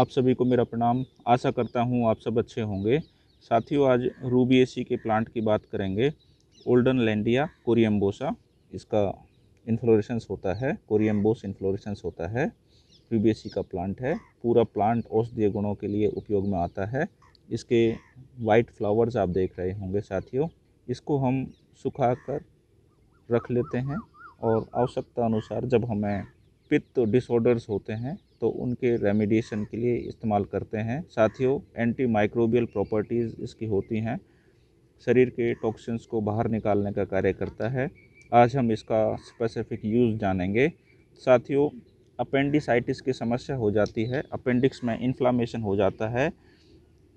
आप सभी को मेरा प्रणाम आशा करता हूँ आप सब अच्छे होंगे साथियों आज रूबीएसी के प्लांट की बात करेंगे ओल्डन लैंडिया कोरियम्बोसा इसका इन्फ्लोरेशंस होता है कोरियम्बोस इन्फ्लोरेशंस होता है रूबीएसी का प्लांट है पूरा प्लांट औषधीय गुणों के लिए उपयोग में आता है इसके वाइट फ्लावर्स आप देख रहे होंगे साथियों इसको हम सुखा कर रख लेते हैं और आवश्यकता अनुसार जब हमें पित्त डिसऑर्डर्स होते हैं तो उनके रेमिडिएशन के लिए इस्तेमाल करते हैं साथियों एंटी माइक्रोबियल प्रॉपर्टीज़ इसकी होती हैं शरीर के टॉक्सिन्स को बाहर निकालने का कार्य करता है आज हम इसका स्पेसिफिक यूज़ जानेंगे साथियों अपेंडिसाइटिस की समस्या हो जाती है अपेंडिक्स में इन्फ्लामेशन हो जाता है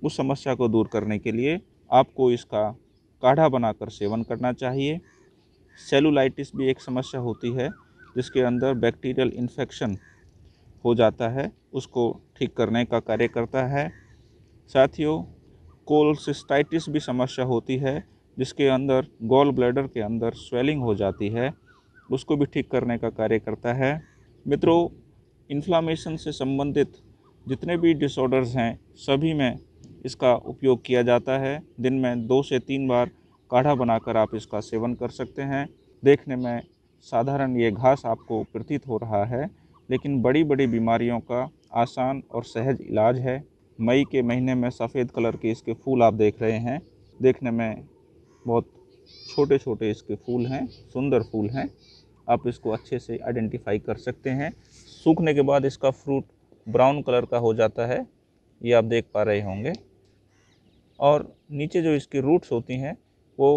उस समस्या को दूर करने के लिए आपको इसका काढ़ा बनाकर सेवन करना चाहिए सेलुलाइटिस भी एक समस्या होती है जिसके अंदर बैक्टीरियल इन्फेक्शन हो जाता है उसको ठीक करने का कार्य करता है साथियों कोलसिस्टाइटिस भी समस्या होती है जिसके अंदर गोल ब्लैडर के अंदर स्वेलिंग हो जाती है उसको भी ठीक करने का कार्य करता है मित्रों इन्फ्लामेशन से संबंधित जितने भी डिसऑर्डर्स हैं सभी में इसका उपयोग किया जाता है दिन में दो से तीन बार काढ़ा बनाकर आप इसका सेवन कर सकते हैं देखने में साधारण ये घास आपको प्रतीत हो रहा है लेकिन बड़ी बड़ी बीमारियों का आसान और सहज इलाज है मई के महीने में सफ़ेद कलर के इसके फूल आप देख रहे हैं देखने में बहुत छोटे छोटे इसके फूल हैं सुंदर फूल हैं आप इसको अच्छे से आइडेंटिफाई कर सकते हैं सूखने के बाद इसका फ्रूट ब्राउन कलर का हो जाता है ये आप देख पा रहे होंगे और नीचे जो इसकी रूट्स होती हैं वो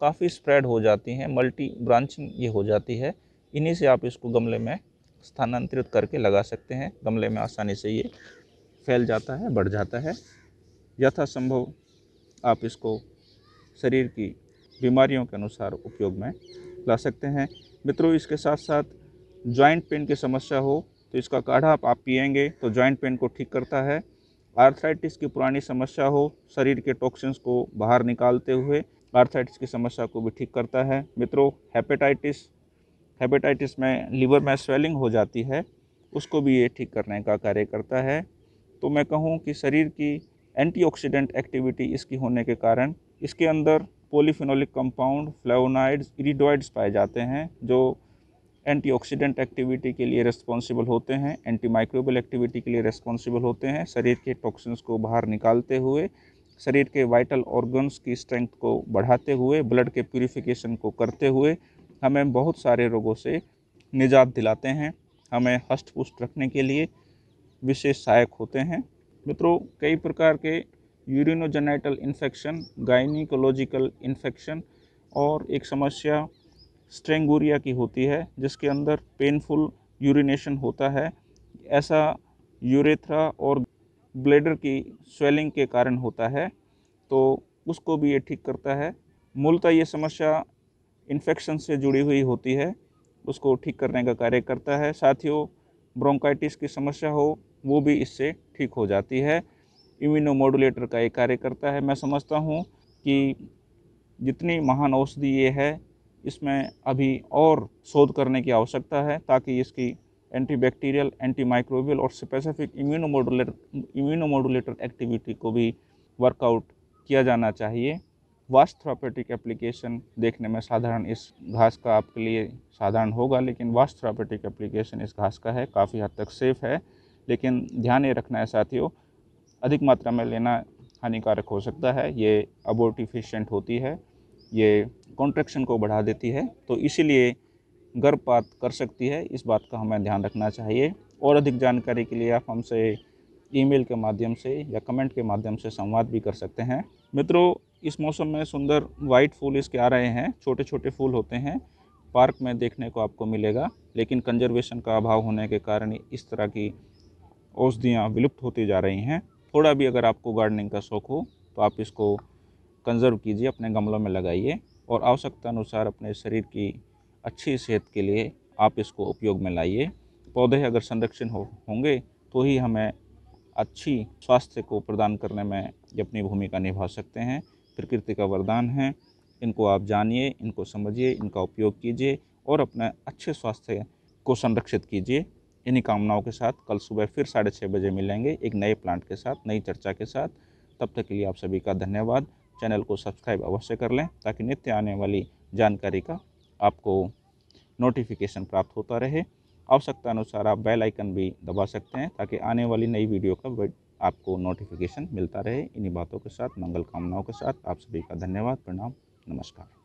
काफ़ी स्प्रेड हो जाती हैं मल्टी ब्रांचिंग ये हो जाती है इन्हीं से आप इसको गमले में स्थानांतरित करके लगा सकते हैं गमले में आसानी से ये फैल जाता है बढ़ जाता है यथासंभव आप इसको शरीर की बीमारियों के अनुसार उपयोग में ला सकते हैं मित्रों इसके साथ साथ जॉइंट पेन की समस्या हो तो इसका काढ़ा आप पिएंगे तो जॉइंट पेन को ठीक करता है आर्थराइटिस की पुरानी समस्या हो शरीर के टॉक्सिन्स को बाहर निकालते हुए आर्थराइटिस की समस्या को भी ठीक करता है मित्रों हेपेटाइटिस हेपेटाइटिस में लीवर में स्वेलिंग हो जाती है उसको भी ये ठीक करने का कार्य करता है तो मैं कहूँ कि शरीर की एंटीऑक्सीडेंट एक्टिविटी इसकी होने के कारण इसके अंदर पोलीफिनोलिक कंपाउंड फ्लेवोनाइड्स इरिडोइड्स पाए जाते हैं जो एंटीऑक्सीडेंट एक्टिविटी के लिए रेस्पॉन्सिबल होते हैं एंटी माइक्रोबल एक्टिविटी के लिए रेस्पॉन्सिबल होते हैं शरीर के टॉक्सिन्स को बाहर निकालते हुए शरीर के वाइटल ऑर्गन्स की स्ट्रेंथ को बढ़ाते हुए ब्लड के प्योरीफिकेशन को करते हुए हमें बहुत सारे रोगों से निजात दिलाते हैं हमें हष्ट पुष्ट रखने के लिए विशेष सहायक होते हैं मित्रों कई प्रकार के यूरिनोजेनाइटल इन्फेक्शन गाइनिकोलॉजिकल इन्फेक्शन और एक समस्या स्ट्रेंगूरिया की होती है जिसके अंदर पेनफुल यूरिनेशन होता है ऐसा यूरेथ्रा और ब्लेडर की स्वेलिंग के कारण होता है तो उसको भी ये ठीक करता है मूलतः ये समस्या इन्फेक्शन से जुड़ी हुई होती है उसको ठीक करने का कार्य करता है साथियों ब्रोंकाइटिस की समस्या हो वो भी इससे ठीक हो जाती है इम्यूनोमोडुलेटर का एक कार्य करता है मैं समझता हूँ कि जितनी महान औषधि ये है इसमें अभी और शोध करने की आवश्यकता है ताकि इसकी एंटीबैक्टीरियल एंटीमाइक्रोबियल और स्पेसिफिक इम्यूनोमोडुलेटर इम्यूनोमोडुलेटर एक्टिविटी को भी वर्कआउट किया जाना चाहिए वास्ट थ्रापेटिक एप्लीकेशन देखने में साधारण इस घास का आपके लिए साधारण होगा लेकिन वास्ट थ्रापेटिक एप्लीकेशन इस घास का है काफ़ी हद तक सेफ है लेकिन ध्यान ये रखना है साथियों अधिक मात्रा में लेना हानिकारक हो सकता है ये अबोर्टिफिशेंट होती है ये कॉन्ट्रेक्शन को बढ़ा देती है तो इसीलिए गर्भपात कर सकती है इस बात का हमें ध्यान रखना चाहिए और अधिक जानकारी के लिए आप हमसे ईमेल के माध्यम से या कमेंट के माध्यम से संवाद भी कर सकते हैं मित्रों इस मौसम में सुंदर वाइट फूल इसके आ रहे हैं छोटे छोटे फूल होते हैं पार्क में देखने को आपको मिलेगा लेकिन कंजर्वेशन का अभाव होने के कारण इस तरह की औषधियाँ विलुप्त होती जा रही हैं थोड़ा भी अगर आपको गार्डनिंग का शौक़ हो तो आप इसको कंजर्व कीजिए अपने गमलों में लगाइए और आवश्यकता अनुसार अपने शरीर की अच्छी सेहत के लिए आप इसको उपयोग में लाइए पौधे अगर संरक्षण हो होंगे तो ही हमें अच्छी स्वास्थ्य को प्रदान करने में ये अपनी भूमिका निभा सकते हैं प्रकृति का वरदान है इनको आप जानिए इनको समझिए इनका उपयोग कीजिए और अपने अच्छे स्वास्थ्य को संरक्षित कीजिए इन्हीं कामनाओं के साथ कल सुबह फिर साढ़े छः बजे मिलेंगे एक नए प्लांट के साथ नई चर्चा के साथ तब तक के लिए आप सभी का धन्यवाद चैनल को सब्सक्राइब अवश्य कर लें ताकि नित्य आने वाली जानकारी का आपको नोटिफिकेशन प्राप्त होता रहे आवश्यकता अनुसार आप बेल आइकन भी दबा सकते हैं ताकि आने वाली नई वीडियो का आपको नोटिफिकेशन मिलता रहे इन्हीं बातों के साथ मंगल कामनाओं के साथ आप सभी का धन्यवाद प्रणाम नमस्कार